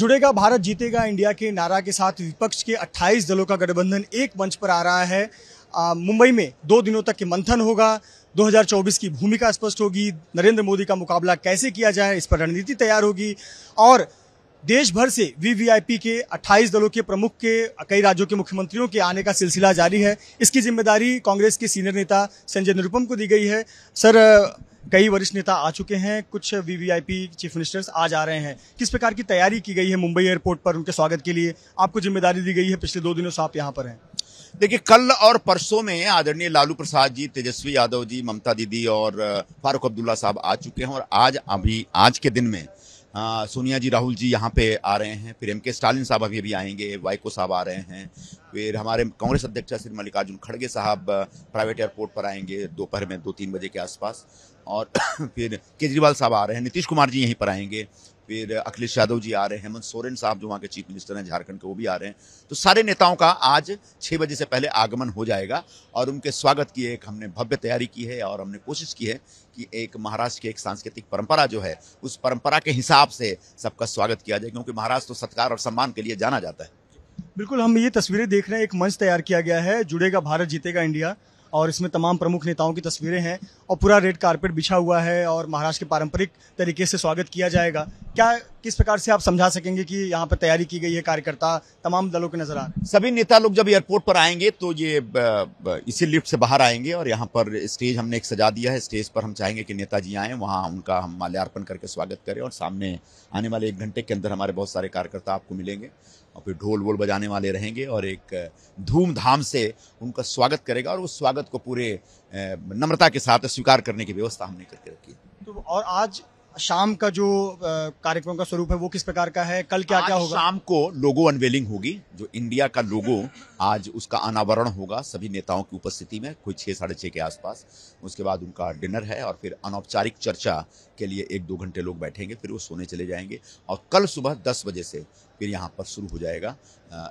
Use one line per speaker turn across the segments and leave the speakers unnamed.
जुड़ेगा भारत जीतेगा इंडिया के नारा के साथ विपक्ष के 28 दलों का गठबंधन एक मंच पर आ रहा है मुंबई में दो दिनों तक के मंथन होगा 2024 की भूमिका स्पष्ट होगी नरेंद्र मोदी का मुकाबला कैसे किया जाए इस पर रणनीति तैयार होगी और देश भर से वीवीआईपी के 28 दलों के प्रमुख के कई राज्यों के मुख्यमंत्रियों के आने का सिलसिला जारी है इसकी जिम्मेदारी कांग्रेस के सीनियर नेता संजय निरुपम को दी गई है सर कई वरिष्ठ नेता आ चुके हैं कुछ वीवीआईपी चीफ मिनिस्टर्स आज आ रहे हैं किस प्रकार की तैयारी की गई है मुंबई एयरपोर्ट पर उनके स्वागत के लिए आपको जिम्मेदारी दी गई है पिछले दो दिनों से आप यहाँ पर हैं
देखिए कल और परसों में आदरणीय लालू प्रसाद जी तेजस्वी यादव जी ममता दीदी और फारूक अब्दुल्ला साहब आ चुके हैं और आज अभी आज के दिन में सोनिया जी राहुल जी यहाँ पे आ रहे हैं फिर एम के स्टालिन साहब अभी अभी आएंगे वाइको साहब आ रहे हैं फिर हमारे कांग्रेस अध्यक्ष श्री मल्लिकार्जुन खड़गे साहब प्राइवेट एयरपोर्ट पर आएंगे दोपहर में दो तीन बजे के आसपास और फिर केजरीवाल साहब आ रहे हैं नीतीश कुमार जी यहीं पर आएंगे फिर अखिलेश यादव जी आ रहे हैं हेमंत सोरेन साहब जो वहाँ के चीफ मिनिस्टर हैं झारखंड के वो भी आ रहे हैं तो सारे नेताओं का आज छः बजे से पहले आगमन हो जाएगा और उनके स्वागत की एक हमने भव्य तैयारी की है और हमने कोशिश की है कि एक महाराष्ट्र की एक सांस्कृतिक परंपरा जो है उस परंपरा के हिसाब से सबका स्वागत किया जाए क्योंकि महाराष्ट्र तो सत्कार और सम्मान के लिए जाना जाता है
बिल्कुल हम ये तस्वीरें देख रहे हैं एक मंच तैयार किया गया है जुड़ेगा भारत जीतेगा इंडिया और इसमें तमाम प्रमुख नेताओं की तस्वीरें हैं और पूरा रेड कारपेट बिछा हुआ है और महाराष्ट्र के पारंपरिक तरीके से स्वागत किया जाएगा क्या किस प्रकार से आप समझा सकेंगे कि यहाँ पर तैयारी की गई है कार्यकर्ता तमाम दलों के नजर आ रहे
हैं सभी नेता लोग जब एयरपोर्ट पर आएंगे तो ये इसी लिफ्ट से बाहर आएंगे और यहाँ पर स्टेज हमने एक सजा दिया है स्टेज पर हम चाहेंगे कि नेताजी आए वहाँ उनका हम माल्यार्पण करके स्वागत करें और सामने आने वाले एक घंटे के अंदर हमारे बहुत सारे कार्यकर्ता आपको मिलेंगे और फिर ढोल वोल बजाने वाले रहेंगे और एक धूमधाम से उनका स्वागत करेगा और उस स्वागत को पूरे नम्रता के साथ स्वीकार करने की व्यवस्था हमने करके रखी है
तो और आज शाम का जो कार्यक्रम का स्वरूप है वो किस प्रकार का है कल
क्या क्या होगा शाम को लोगो अनवेलिंग होगी जो इंडिया का लोगो आज उसका अनावरण होगा सभी नेताओं की उपस्थिति में कोई छः साढ़े छः के आसपास उसके बाद उनका डिनर है और फिर अनौपचारिक चर्चा के लिए एक दो घंटे लोग बैठेंगे फिर वो सोने चले जाएंगे और कल सुबह दस बजे से फिर यहाँ पर शुरू हो जाएगा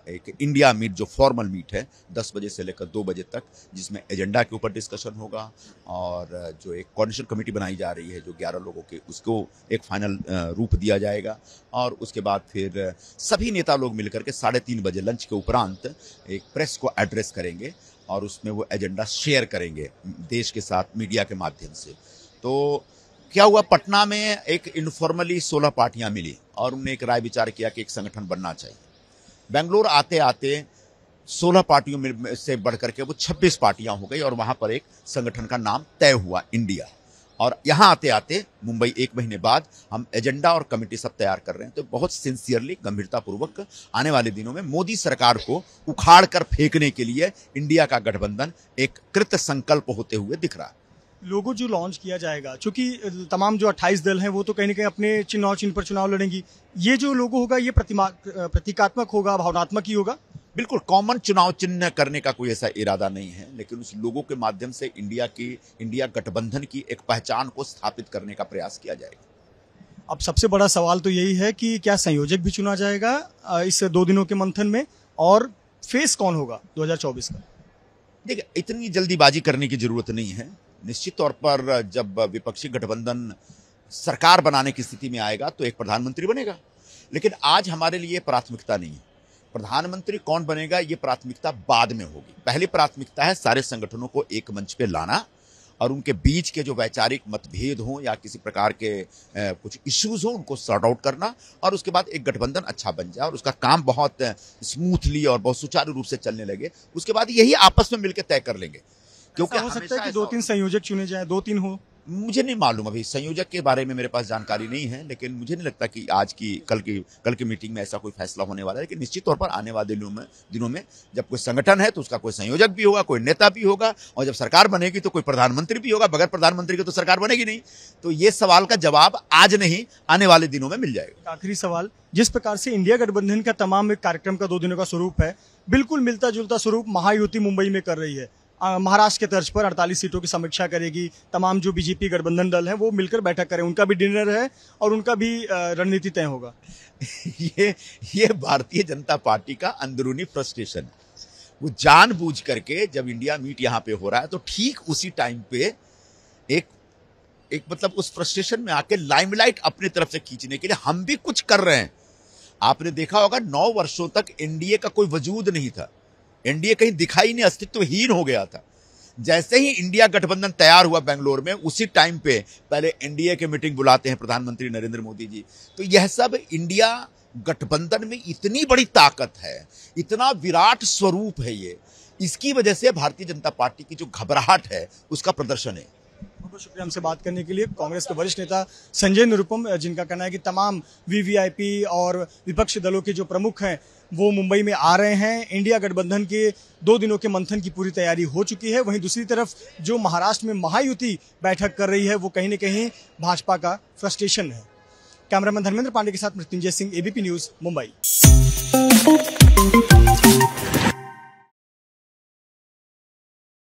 एक इंडिया मीट जो फॉर्मल मीट है दस बजे से लेकर दो बजे तक जिसमें एजेंडा के ऊपर डिस्कशन होगा और जो एक कॉन्डिशन कमेटी बनाई जा रही है जो ग्यारह लोगों के उसके इसको एक फाइनल रूप दिया जाएगा और उसके बाद फिर सभी नेता लोग मिलकर के साढ़े तीन बजे लंच के उपरांत एक प्रेस को एड्रेस करेंगे और उसमें वो एजेंडा शेयर करेंगे देश के साथ मीडिया के माध्यम से तो क्या हुआ पटना में एक इनफॉर्मली सोलह पार्टियां मिली और उन्होंने एक राय विचार किया कि एक संगठन बनना चाहिए बेंगलोर आते आते सोलह पार्टियों में से बढ़कर के वो छब्बीस पार्टियां हो गई और वहां पर एक संगठन का नाम तय हुआ इंडिया और यहाँ आते आते मुंबई एक महीने बाद हम एजेंडा और कमेटी सब तैयार कर रहे हैं तो बहुत सिंसियरली गंभीरतापूर्वक आने वाले दिनों में मोदी सरकार को उखाड़ कर फेंकने के लिए इंडिया का गठबंधन एक कृत संकल्प होते हुए दिख रहा है
लोगो जो लॉन्च किया जाएगा क्योंकि तमाम जो 28 दल हैं वो तो कहीं ना कहीं अपने चुनाव चिन्ह पर चुनाव लड़ेंगी ये जो लोगो होगा ये
प्रतिमा प्रतीकात्मक होगा भावनात्मक ही होगा बिल्कुल कॉमन चुनाव चिन्ह करने का कोई ऐसा इरादा नहीं है लेकिन उस लोगों के माध्यम से इंडिया की इंडिया गठबंधन की एक पहचान को स्थापित करने का प्रयास किया जाएगा
अब सबसे बड़ा सवाल तो यही है कि क्या संयोजक भी चुना जाएगा इस दो दिनों के मंथन में और फेस कौन होगा 2024 का
देखिए इतनी जल्दीबाजी करने की जरूरत नहीं है निश्चित तौर पर जब विपक्षी गठबंधन सरकार बनाने की स्थिति में आएगा तो एक प्रधानमंत्री बनेगा लेकिन आज हमारे लिए प्राथमिकता नहीं है प्रधानमंत्री कौन बनेगा ये प्राथमिकता बाद में होगी पहली प्राथमिकता है सारे संगठनों को एक मंच पे लाना और उनके बीच के जो वैचारिक मतभेद हों या किसी प्रकार के ए, कुछ इश्यूज हों उनको सॉर्ट आउट करना और उसके बाद एक गठबंधन अच्छा बन जाए और उसका काम बहुत स्मूथली और बहुत सुचारू रूप से चलने लगे उसके बाद यही आपस में मिलकर तय कर लेंगे क्योंकि हो सकता है कि दो तीन संयोजक चुने जाए दो तीन हो मुझे नहीं मालूम अभी संयोजक के बारे में मेरे पास जानकारी नहीं है लेकिन मुझे नहीं लगता कि आज की कल की कल की मीटिंग में ऐसा कोई फैसला होने वाला है लेकिन निश्चित तौर पर आने वाले दिनों में दिनों में जब कोई संगठन है तो उसका कोई संयोजक भी होगा कोई नेता भी होगा और जब सरकार बनेगी तो कोई प्रधानमंत्री भी होगा बगैर प्रधानमंत्री की तो सरकार बनेगी नहीं तो ये सवाल का जवाब आज नहीं आने वाले दिनों में मिल जाएगा आखिरी सवाल जिस प्रकार से
इंडिया गठबंधन का तमाम एक कार्यक्रम का दो दिनों का स्वरूप है बिल्कुल मिलता जुलता स्वरूप महायुति मुंबई में कर रही है महाराष्ट्र के तर्ज पर 48 सीटों की समीक्षा करेगी तमाम जो बीजेपी गठबंधन दल हैं
वो मिलकर बैठक करें उनका भी डिनर है और उनका भी रणनीति तय होगा ये ये भारतीय जनता पार्टी का अंदरूनी फ्रस्ट्रेशन वो बूझ करके जब इंडिया मीट यहाँ पे हो रहा है तो ठीक उसी टाइम पे एक एक मतलब उस फ्रस्ट्रेशन में आके लाइमलाइट अपने तरफ से खींचने के लिए हम भी कुछ कर रहे हैं आपने देखा होगा नौ वर्षों तक एनडीए का कोई वजूद नहीं था एनडीए कहीं दिखाई नहीं अस्तित्वहीन हो गया था जैसे ही इंडिया गठबंधन तैयार हुआ बेंगलोर में उसी टाइम पे पहले एनडीए के मीटिंग बुलाते हैं प्रधानमंत्री नरेंद्र मोदी जी तो यह सब इंडिया गठबंधन में इतनी बड़ी ताकत है इतना विराट स्वरूप है ये इसकी वजह से भारतीय जनता पार्टी की जो घबराहट है उसका प्रदर्शन है बहुत शुक्रिया हमसे बात करने के लिए
कांग्रेस के वरिष्ठ नेता संजय निरुपम जिनका कहना है कि तमाम वीवीआईपी और विपक्षी दलों के जो प्रमुख हैं वो मुंबई में आ रहे हैं इंडिया गठबंधन के दो दिनों के मंथन की पूरी तैयारी हो चुकी है वहीं दूसरी तरफ जो महाराष्ट्र में महायुति बैठक कर रही है वो कहीं ना कहीं भाजपा का फ्रस्ट्रेशन है कैमरामैन धर्मेंद्र पांडे के साथ मृत्युंजय सिंह एबीपी न्यूज मुंबई